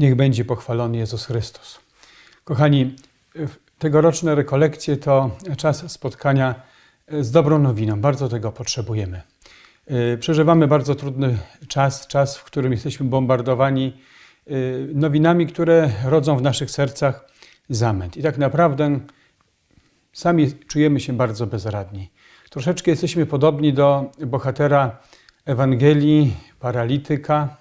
Niech będzie pochwalony Jezus Chrystus. Kochani, tegoroczne rekolekcje to czas spotkania e, z dobrą nowiną. Bardzo tego potrzebujemy. E, przeżywamy bardzo trudny czas, czas, w którym jesteśmy bombardowani e, nowinami, które rodzą w naszych sercach zamęt. I tak naprawdę sami czujemy się bardzo bezradni. Troszeczkę jesteśmy podobni do bohatera Ewangelii, paralityka,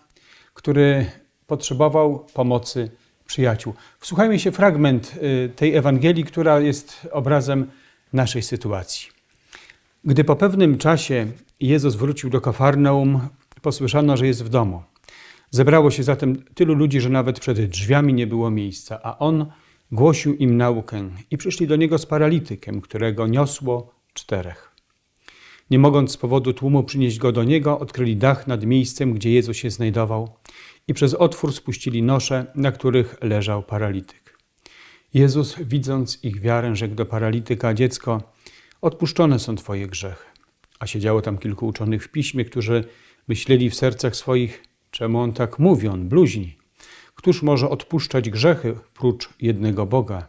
który potrzebował pomocy przyjaciół. Wsłuchajmy się fragment y, tej Ewangelii, która jest obrazem naszej sytuacji. Gdy po pewnym czasie Jezus wrócił do Kafarnaum, posłyszano, że jest w domu. Zebrało się zatem tylu ludzi, że nawet przed drzwiami nie było miejsca, a on głosił im naukę i przyszli do niego z paralitykiem, którego niosło czterech. Nie mogąc z powodu tłumu przynieść go do niego, odkryli dach nad miejscem, gdzie Jezus się znajdował i przez otwór spuścili nosze, na których leżał paralityk. Jezus, widząc ich wiarę, rzekł do paralityka: Dziecko, odpuszczone są Twoje grzechy. A siedziało tam kilku uczonych w piśmie, którzy myśleli w sercach swoich: Czemu on tak mówi, on bluźni? Któż może odpuszczać grzechy prócz jednego Boga?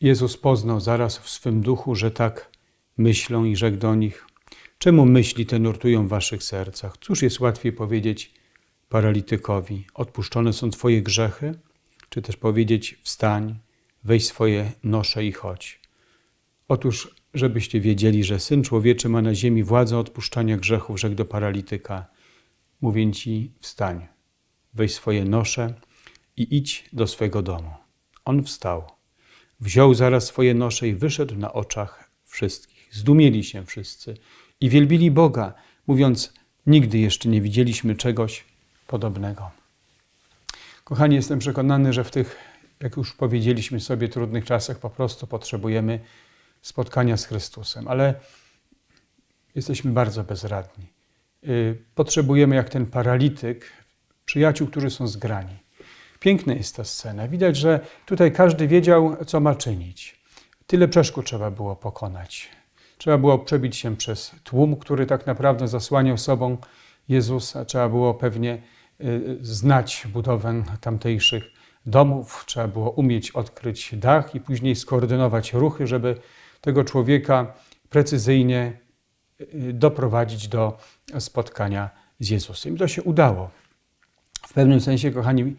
Jezus poznał zaraz w swym duchu, że tak myślą i rzekł do nich: Czemu myśli te nurtują w waszych sercach? Cóż jest łatwiej powiedzieć: paralitykowi: Odpuszczone są Twoje grzechy, czy też powiedzieć: Wstań, weź swoje nosze i chodź. Otóż, żebyście wiedzieli, że syn człowieczy ma na ziemi władzę odpuszczania grzechów, rzekł do paralityka: Mówię ci, wstań, weź swoje nosze i idź do swego domu. On wstał, wziął zaraz swoje nosze i wyszedł na oczach wszystkich. Zdumieli się wszyscy i wielbili Boga, mówiąc: Nigdy jeszcze nie widzieliśmy czegoś podobnego. Kochani, jestem przekonany, że w tych, jak już powiedzieliśmy sobie, trudnych czasach po prostu potrzebujemy spotkania z Chrystusem, ale jesteśmy bardzo bezradni. Y, potrzebujemy, jak ten paralityk, przyjaciół, którzy są zgrani. Piękna jest ta scena. Widać, że tutaj każdy wiedział, co ma czynić. Tyle przeszkód trzeba było pokonać. Trzeba było przebić się przez tłum, który tak naprawdę zasłaniał sobą Jezusa. Trzeba było pewnie Y, y, znać budowę tamtejszych domów, trzeba było umieć odkryć dach i później skoordynować ruchy, żeby tego człowieka precyzyjnie y, doprowadzić do spotkania z Jezusem. I to się udało. W pewnym sensie, kochani,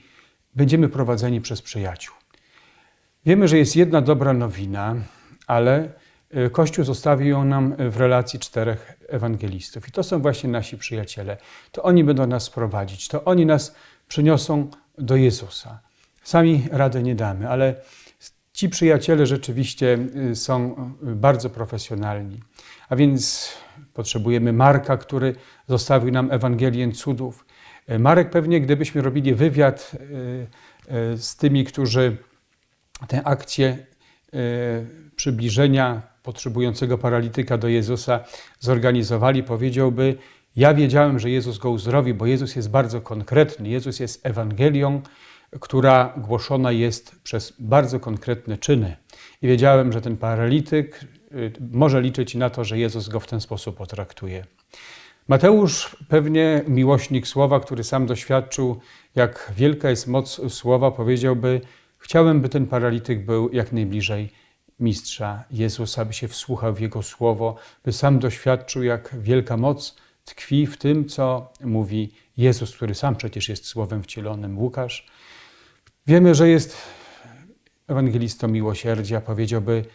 będziemy prowadzeni przez przyjaciół. Wiemy, że jest jedna dobra nowina, ale E, Kościół zostawił ją nam e, w relacji czterech ewangelistów. I to są właśnie nasi przyjaciele. To oni będą nas prowadzić, to oni nas przyniosą do Jezusa. Sami radę nie damy, ale ci przyjaciele rzeczywiście e, są bardzo profesjonalni. A więc potrzebujemy Marka, który zostawił nam Ewangelię cudów. Marek pewnie, gdybyśmy robili wywiad z tymi, którzy tę akcję przybliżenia potrzebującego paralityka do Jezusa zorganizowali, powiedziałby: Ja wiedziałem, że Jezus go uzdrowi, bo Jezus jest bardzo konkretny. Jezus jest Ewangelią, która głoszona jest przez bardzo konkretne czyny. I wiedziałem, że ten paralityk y, może liczyć na to, że Jezus go w ten sposób potraktuje. Mateusz, pewnie miłośnik słowa, który sam doświadczył, jak wielka jest moc słowa, powiedziałby: Chciałem, by ten paralityk był jak najbliżej mistrza Jezusa, by się wsłuchał w jego słowo, by sam doświadczył, jak wielka moc tkwi w tym, co mówi Jezus, który sam przecież jest słowem wcielonym, Łukasz. Wiemy, że jest ewangelistą miłosierdzia, powiedziałby,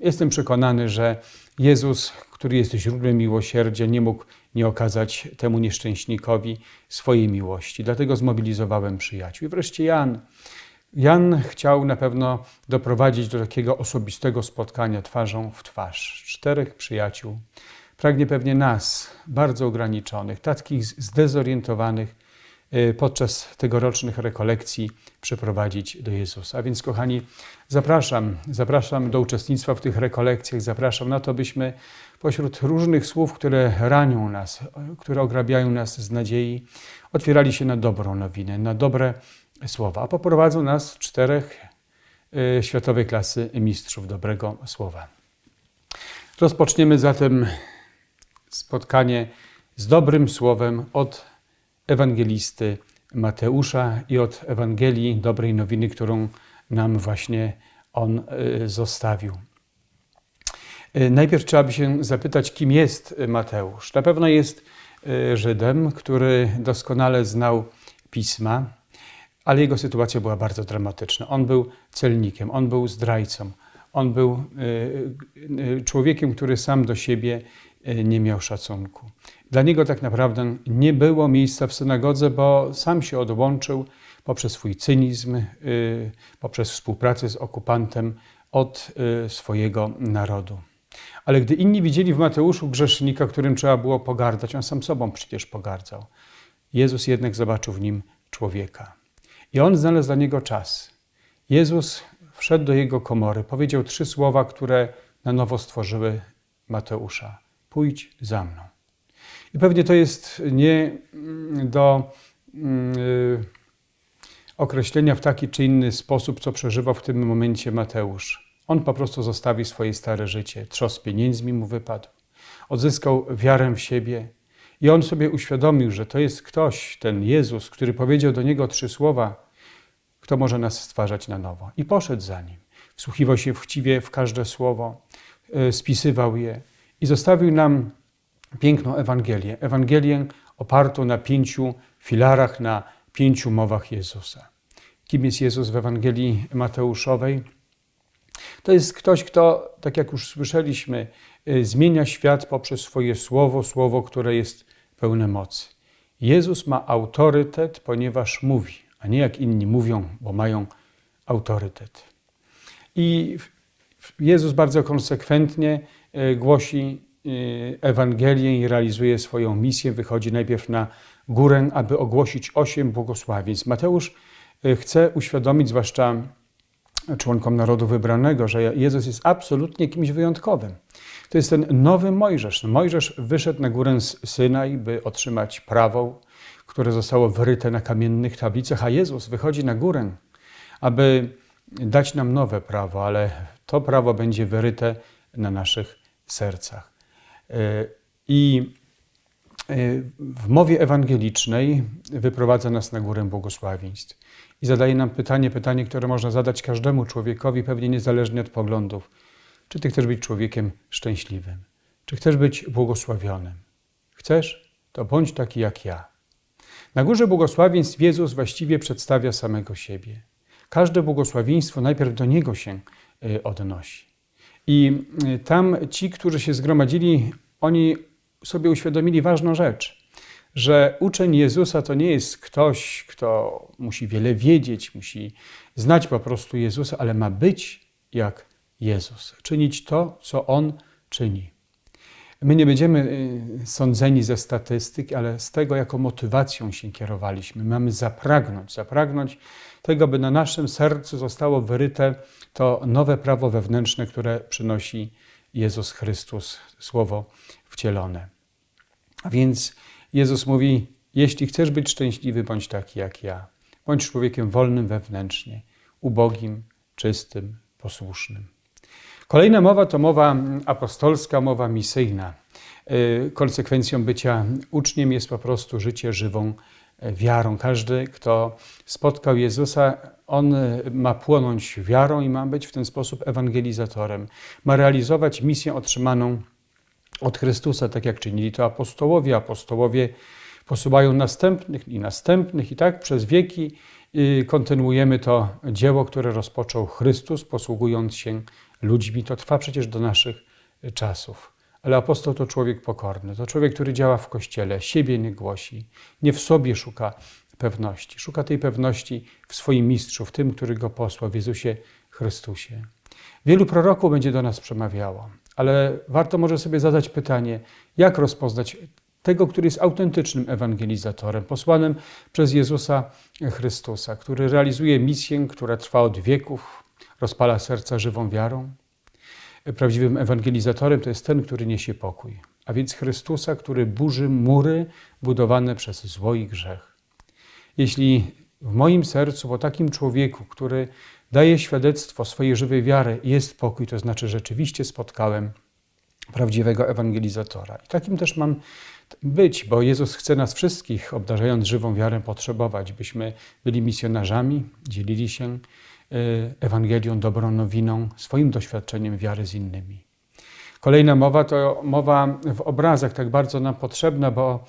jestem przekonany, że Jezus, który jest źródłem miłosierdzia, nie mógł nie okazać temu nieszczęśnikowi swojej miłości. Dlatego zmobilizowałem przyjaciół. I wreszcie Jan, Jan chciał na pewno doprowadzić do takiego osobistego spotkania twarzą w twarz czterech przyjaciół. Pragnie pewnie nas, bardzo ograniczonych, takich zdezorientowanych, y, podczas tegorocznych rekolekcji przeprowadzić do Jezusa. A więc, kochani, zapraszam, zapraszam do uczestnictwa w tych rekolekcjach, zapraszam na to, byśmy pośród różnych słów, które ranią nas, które ograbiają nas z nadziei, otwierali się na dobrą nowinę, na dobre słowa, a poprowadzą nas czterech y, światowej klasy mistrzów dobrego słowa. Rozpoczniemy zatem spotkanie z dobrym słowem od ewangelisty Mateusza i od Ewangelii dobrej nowiny, którą nam właśnie on y, zostawił. Y, najpierw trzeba by się zapytać, kim jest Mateusz. Na pewno jest Żydem, który doskonale znał pisma ale jego sytuacja była bardzo dramatyczna. On był celnikiem, on był zdrajcą, on był y, y, y, człowiekiem, który sam do siebie nie miał szacunku. Dla niego tak naprawdę nie było miejsca w synagodze, bo sam się odłączył poprzez swój cynizm, poprzez współpracę z okupantem od swojego narodu. Ale gdy inni widzieli w Mateuszu grzesznika, którym trzeba było pogardać, on sam sobą przecież pogardzał. Jezus jednak zobaczył w nim człowieka. I on znalazł dla niego czas. Jezus wszedł do jego komory, powiedział trzy słowa, które na nowo stworzyły Mateusza: Pójdź za mną. I pewnie to jest nie mm, do yy, określenia w taki czy inny sposób, co przeżywa w tym momencie Mateusz. On po prostu zostawi swoje stare życie. Trzos pieniędzmi mu wypadł. Odzyskał wiarę w siebie. I on sobie uświadomił, że to jest ktoś, ten Jezus, który powiedział do niego trzy słowa: kto może nas stwarzać na nowo. I poszedł za nim. Wsłuchiwał się chciwie w każde słowo, e, spisywał je i zostawił nam piękną Ewangelię. Ewangelię opartą na pięciu filarach, na pięciu mowach Jezusa. Kim jest Jezus w Ewangelii Mateuszowej? To jest ktoś, kto, tak jak już słyszeliśmy, e, zmienia świat poprzez swoje słowo, słowo, które jest pełne mocy. Jezus ma autorytet, ponieważ mówi a nie jak inni mówią, bo mają autorytet. I Jezus bardzo konsekwentnie e, głosi e, Ewangelię i realizuje swoją misję. Wychodzi najpierw na górę, aby ogłosić osiem błogosławieństw. Mateusz e, chce uświadomić, zwłaszcza członkom narodu wybranego, że Jezus jest absolutnie kimś wyjątkowym. To jest ten nowy Mojżesz. Mojżesz wyszedł na górę z Synaj, by otrzymać prawo, które zostało wyryte na kamiennych tablicach, a Jezus wychodzi na górę, aby dać nam nowe prawo, ale to prawo będzie wyryte na naszych sercach. E, I e, w mowie ewangelicznej wyprowadza nas na górę błogosławieństw i zadaje nam pytanie, pytanie, które można zadać każdemu człowiekowi, pewnie niezależnie od poglądów. Czy ty chcesz być człowiekiem szczęśliwym? Czy chcesz być błogosławionym? Chcesz? To bądź taki jak ja. Na górze błogosławieństw Jezus właściwie przedstawia samego siebie. Każde błogosławieństwo najpierw do Niego się e, odnosi. I e, tam ci, którzy się zgromadzili, oni sobie uświadomili ważną rzecz, że uczeń Jezusa to nie jest ktoś, kto musi wiele wiedzieć, musi znać po prostu Jezusa, ale ma być jak Jezus, czynić to, co On czyni. My nie będziemy y, sądzeni ze statystyk, ale z tego, jaką motywacją się kierowaliśmy. Mamy zapragnąć, zapragnąć tego, by na naszym sercu zostało wyryte to nowe prawo wewnętrzne, które przynosi Jezus Chrystus, słowo wcielone. A więc Jezus mówi: Jeśli chcesz być szczęśliwy, bądź taki jak ja. Bądź człowiekiem wolnym wewnętrznie, ubogim, czystym, posłusznym. Kolejna mowa to mowa apostolska, mowa misyjna. Y, konsekwencją bycia uczniem jest po prostu życie żywą wiarą. Każdy, kto spotkał Jezusa, on ma płonąć wiarą i ma być w ten sposób ewangelizatorem. Ma realizować misję otrzymaną od Chrystusa, tak jak czynili to apostołowie. Apostołowie posyłają następnych i następnych, i tak przez wieki y, kontynuujemy to dzieło, które rozpoczął Chrystus, posługując się ludźmi. To trwa przecież do naszych y, czasów. Ale apostoł to człowiek pokorny, to człowiek, który działa w kościele, siebie nie głosi, nie w sobie szuka pewności. Szuka tej pewności w swoim mistrzu, w tym, który go posłał, w Jezusie Chrystusie. Wielu proroków będzie do nas przemawiało, ale warto może sobie zadać pytanie, jak rozpoznać tego, który jest autentycznym ewangelizatorem, posłanym przez Jezusa Chrystusa, który realizuje misję, która trwa od wieków, rozpala serca żywą wiarą. Prawdziwym ewangelizatorem to jest ten, który niesie pokój, a więc Chrystusa, który burzy mury budowane przez zło i grzech. Jeśli w moim sercu, po takim człowieku, który daje świadectwo swojej żywej wiary, jest pokój, to znaczy rzeczywiście spotkałem prawdziwego ewangelizatora. I takim też mam być, bo Jezus chce nas wszystkich, obdarzając żywą wiarę, potrzebować, byśmy byli misjonarzami, dzielili się Y, Ewangelią, dobrą nowiną, swoim doświadczeniem wiary z innymi. Kolejna mowa to mowa w obrazach, tak bardzo nam potrzebna, bo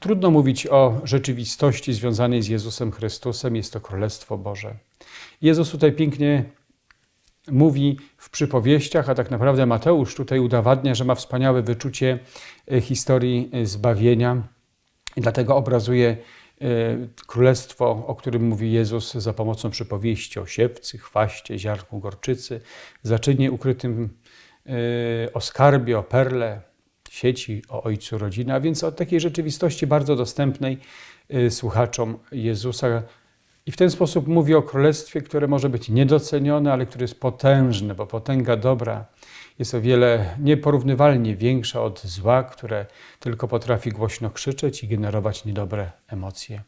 trudno mówić o rzeczywistości związanej z Jezusem Chrystusem, jest to Królestwo Boże. Jezus tutaj pięknie mówi w przypowieściach, a tak naprawdę Mateusz tutaj udowadnia, że ma wspaniałe wyczucie y, historii y, zbawienia i dlatego obrazuje E, królestwo, o którym mówi Jezus za pomocą przypowieści o siewcy, chwaście, ziarnku gorczycy, zaczynie ukrytym e, o skarbie, o perle, sieci, o ojcu rodziny, a więc o takiej rzeczywistości bardzo dostępnej e, słuchaczom Jezusa, i w ten sposób mówi o królestwie, które może być niedocenione, ale które jest potężne, bo potęga dobra jest o wiele nieporównywalnie większa od zła, które tylko potrafi głośno krzyczeć i generować niedobre emocje.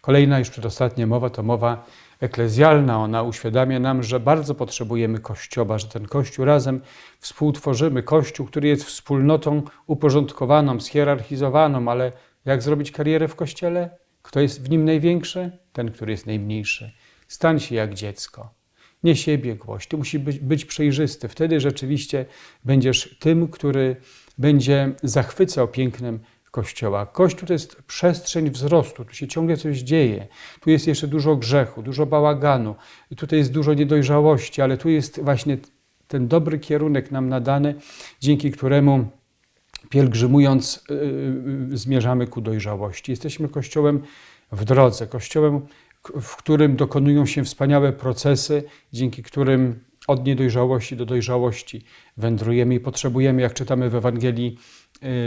Kolejna, już przedostatnia mowa to mowa eklezjalna. Ona uświadamia nam, że bardzo potrzebujemy Kościoła, że ten Kościół razem współtworzymy. Kościół, który jest wspólnotą uporządkowaną, schierarchizowaną, ale jak zrobić karierę w Kościele? Kto jest w nim największy? Ten, który jest najmniejszy. Stań się jak dziecko. Nie siebie głoś. Ty musisz być, być przejrzysty. Wtedy rzeczywiście będziesz tym, który będzie zachwycał pięknem Kościoła. Kościół to jest przestrzeń wzrostu, tu się ciągle coś dzieje. Tu jest jeszcze dużo grzechu, dużo bałaganu, tutaj jest dużo niedojrzałości, ale tu jest właśnie ten dobry kierunek nam nadany, dzięki któremu pielgrzymując, y, y, zmierzamy ku dojrzałości. Jesteśmy kościołem w drodze, kościołem, w którym dokonują się wspaniałe procesy, dzięki którym od niedojrzałości do dojrzałości wędrujemy i potrzebujemy, jak czytamy w Ewangelii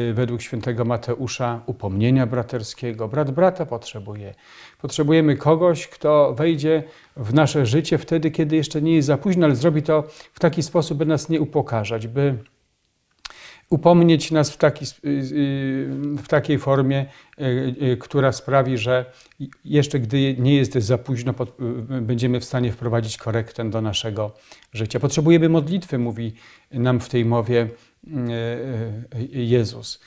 y, według świętego Mateusza, upomnienia braterskiego. Brat brata potrzebuje. Potrzebujemy kogoś, kto wejdzie w nasze życie wtedy, kiedy jeszcze nie jest za późno, ale zrobi to w taki sposób, by nas nie upokarzać, by upomnieć nas w, taki, y, y, w takiej formie, y, która sprawi, że jeszcze gdy nie jest za późno, będziemy w stanie wprowadzić korektę do naszego życia. Potrzebujemy modlitwy, mówi nam w tej mowie Jezus.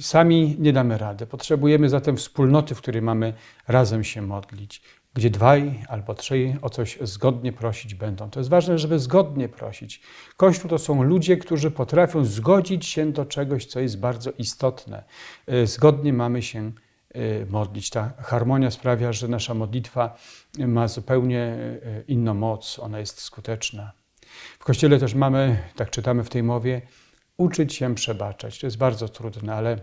Sami nie damy rady. Potrzebujemy zatem wspólnoty, w której mamy razem się modlić gdzie dwaj albo trzej o coś zgodnie prosić będą. To jest ważne, żeby zgodnie prosić. Kościół to są ludzie, którzy potrafią zgodzić się do czegoś, co jest bardzo istotne. Y, zgodnie mamy się y, modlić. Ta harmonia sprawia, że nasza modlitwa ma zupełnie y, inną moc, ona jest skuteczna. W Kościele też mamy, tak czytamy w tej mowie, uczyć się przebaczać. To jest bardzo trudne, ale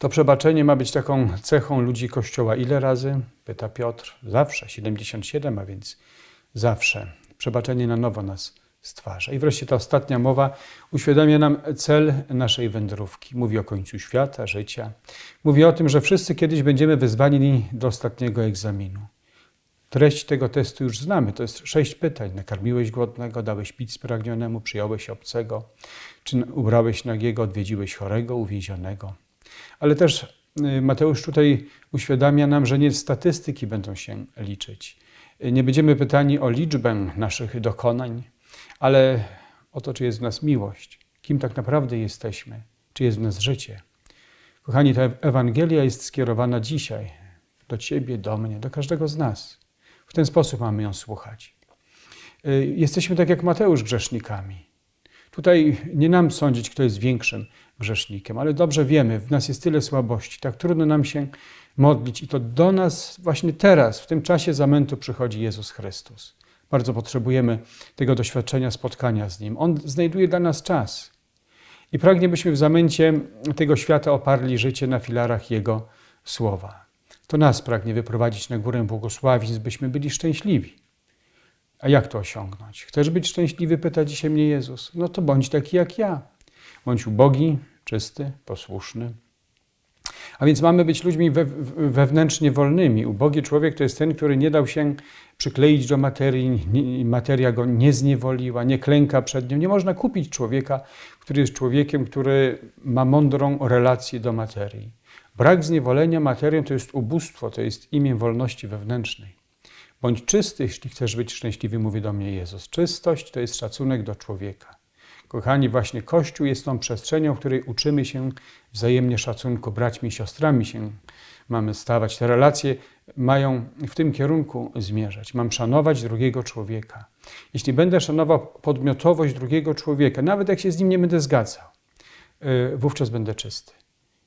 to przebaczenie ma być taką cechą ludzi Kościoła. Ile razy? Pyta Piotr. Zawsze, 77, a więc zawsze. Przebaczenie na nowo nas stwarza. I wreszcie ta ostatnia mowa uświadamia nam cel naszej wędrówki. Mówi o końcu świata, życia. Mówi o tym, że wszyscy kiedyś będziemy wyzwani do ostatniego egzaminu. Treść tego testu już znamy. To jest sześć pytań. Nakarmiłeś głodnego, dałeś pić spragnionemu, przyjąłeś obcego, czy ubrałeś nagiego, odwiedziłeś chorego, uwięzionego. Ale też y, Mateusz tutaj uświadamia nam, że nie statystyki będą się liczyć. Y, nie będziemy pytani o liczbę naszych dokonań, ale o to, czy jest w nas miłość, kim tak naprawdę jesteśmy, czy jest w nas życie. Kochani, ta Ewangelia jest skierowana dzisiaj do Ciebie, do mnie, do każdego z nas. W ten sposób mamy ją słuchać. Y, jesteśmy tak jak Mateusz grzesznikami. Tutaj nie nam sądzić, kto jest większym grzesznikiem, ale dobrze wiemy, w nas jest tyle słabości, tak trudno nam się modlić i to do nas właśnie teraz, w tym czasie zamętu przychodzi Jezus Chrystus. Bardzo potrzebujemy tego doświadczenia spotkania z Nim. On znajduje dla nas czas i pragnie, byśmy w zamęcie tego świata oparli życie na filarach Jego słowa. To nas pragnie wyprowadzić na górę błogosławień, byśmy byli szczęśliwi. A jak to osiągnąć? Chcesz być szczęśliwy? Pyta dzisiaj mnie Jezus. No to bądź taki jak ja. Bądź ubogi, czysty, posłuszny. A więc mamy być ludźmi wewnętrznie wolnymi. Ubogi człowiek to jest ten, który nie dał się przykleić do materii, materia go nie zniewoliła, nie klęka przed nią. Nie można kupić człowieka, który jest człowiekiem, który ma mądrą relację do materii. Brak zniewolenia materią to jest ubóstwo, to jest imię wolności wewnętrznej. Bądź czysty, jeśli chcesz być szczęśliwy, mówi do mnie Jezus. Czystość to jest szacunek do człowieka. Kochani, właśnie Kościół jest tą przestrzenią, w której uczymy się wzajemnie szacunku, braćmi i siostrami się mamy stawać. Te relacje mają w tym kierunku zmierzać. Mam szanować drugiego człowieka. Jeśli będę szanował podmiotowość drugiego człowieka, nawet jak się z nim nie będę zgadzał, y, wówczas będę czysty.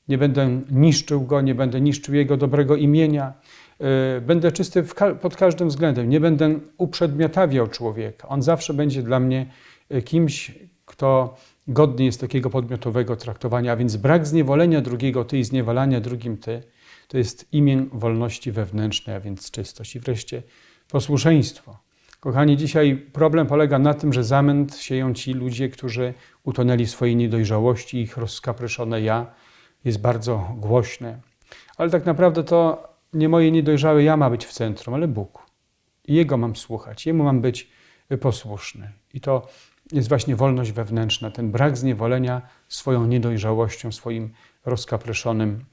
Nie będę niszczył go, nie będę niszczył jego dobrego imienia, E, będę czysty pod każdym względem. Nie będę uprzedmiotawiał człowieka. On zawsze będzie dla mnie e, kimś, kto godny jest takiego podmiotowego traktowania. A więc brak zniewolenia drugiego ty i zniewalania drugim ty to jest imię wolności wewnętrznej, a więc czystość. I wreszcie posłuszeństwo. Kochani, dzisiaj problem polega na tym, że zamęt sieją ci ludzie, którzy utonęli w swojej niedojrzałości, ich rozkapryszone ja jest bardzo głośne. Ale tak naprawdę to nie moje niedojrzałe ja ma być w centrum, ale Bóg. I Jego mam słuchać, Jemu mam być y, posłuszny. I to jest właśnie wolność wewnętrzna, ten brak zniewolenia swoją niedojrzałością, swoim rozkapryszonym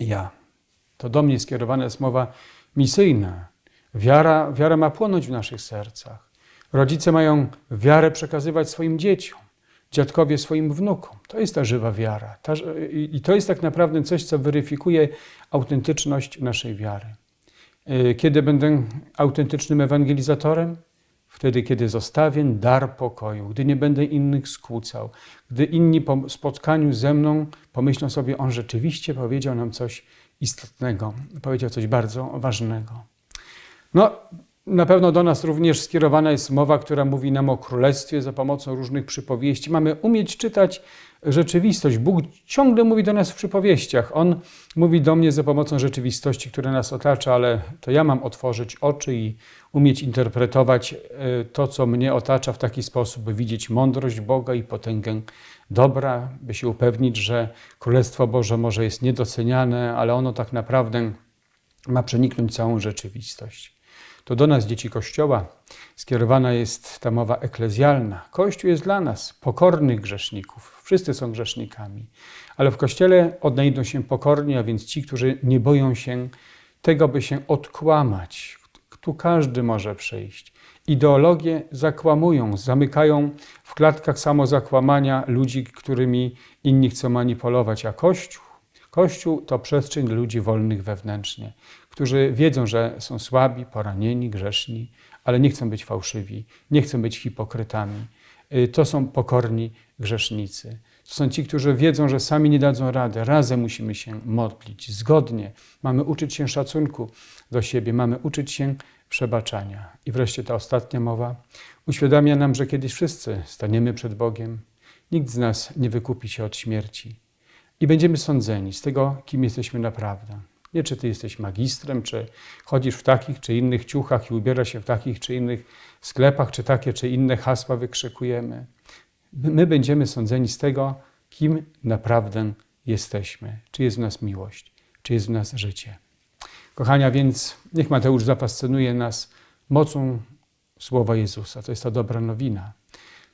ja. To do mnie skierowana jest mowa misyjna. Wiara, wiara ma płonąć w naszych sercach. Rodzice mają wiarę przekazywać swoim dzieciom dziadkowie swoim wnukom. To jest ta żywa wiara. Ta, I to jest tak naprawdę coś, co weryfikuje autentyczność naszej wiary. E, kiedy będę autentycznym ewangelizatorem? Wtedy, kiedy zostawię dar pokoju, gdy nie będę innych skłócał, gdy inni po spotkaniu ze mną pomyślą sobie, on rzeczywiście powiedział nam coś istotnego, powiedział coś bardzo ważnego. No, na pewno do nas również skierowana jest mowa, która mówi nam o królestwie za pomocą różnych przypowieści. Mamy umieć czytać rzeczywistość. Bóg ciągle mówi do nas w przypowieściach. On mówi do mnie za pomocą rzeczywistości, która nas otacza, ale to ja mam otworzyć oczy i umieć interpretować e, to, co mnie otacza w taki sposób, by widzieć mądrość Boga i potęgę dobra, by się upewnić, że Królestwo Boże może jest niedoceniane, ale ono tak naprawdę ma przeniknąć całą rzeczywistość. To do nas, dzieci Kościoła, skierowana jest ta mowa eklezjalna. Kościół jest dla nas, pokornych grzeszników. Wszyscy są grzesznikami, ale w Kościele odnajdą się pokorni, a więc ci, którzy nie boją się tego, by się odkłamać. Tu każdy może przejść. Ideologie zakłamują, zamykają w klatkach samozakłamania ludzi, którymi inni chcą manipulować, a Kościół Kościół to przestrzeń ludzi wolnych wewnętrznie którzy wiedzą, że są słabi, poranieni, grzeszni, ale nie chcą być fałszywi, nie chcą być hipokrytami. Y, to są pokorni grzesznicy. To są ci, którzy wiedzą, że sami nie dadzą rady. Razem musimy się modlić, zgodnie. Mamy uczyć się szacunku do siebie, mamy uczyć się przebaczania. I wreszcie ta ostatnia mowa uświadamia nam, że kiedyś wszyscy staniemy przed Bogiem. Nikt z nas nie wykupi się od śmierci. I będziemy sądzeni z tego, kim jesteśmy naprawdę. Nie czy ty jesteś magistrem, czy chodzisz w takich czy innych ciuchach i ubiera się w takich czy innych sklepach, czy takie czy inne hasła wykrzykujemy. My będziemy sądzeni z tego, kim naprawdę jesteśmy. Czy jest w nas miłość, czy jest w nas życie. Kochania, więc niech Mateusz zafascynuje nas mocą słowa Jezusa. To jest ta dobra nowina.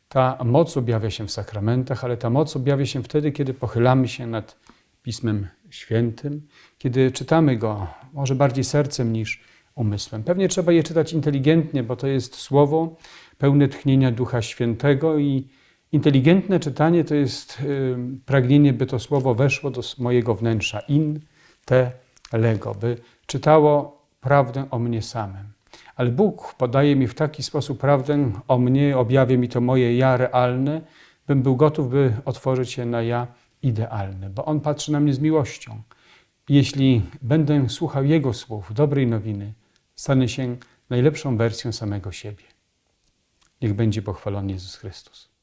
Ta moc objawia się w sakramentach, ale ta moc objawia się wtedy, kiedy pochylamy się nad Pismem Świętym, kiedy czytamy go może bardziej sercem niż umysłem. Pewnie trzeba je czytać inteligentnie, bo to jest słowo pełne tchnienia Ducha Świętego i inteligentne czytanie to jest pragnienie, by to słowo weszło do mojego wnętrza in te lego, by czytało prawdę o mnie samym. Ale Bóg podaje mi w taki sposób prawdę o mnie, objawia mi to moje ja realne, bym był gotów, by otworzyć się na ja idealny, bo On patrzy na mnie z miłością. Jeśli będę słuchał Jego słów, dobrej nowiny, stanę się najlepszą wersją samego siebie. Niech będzie pochwalony Jezus Chrystus.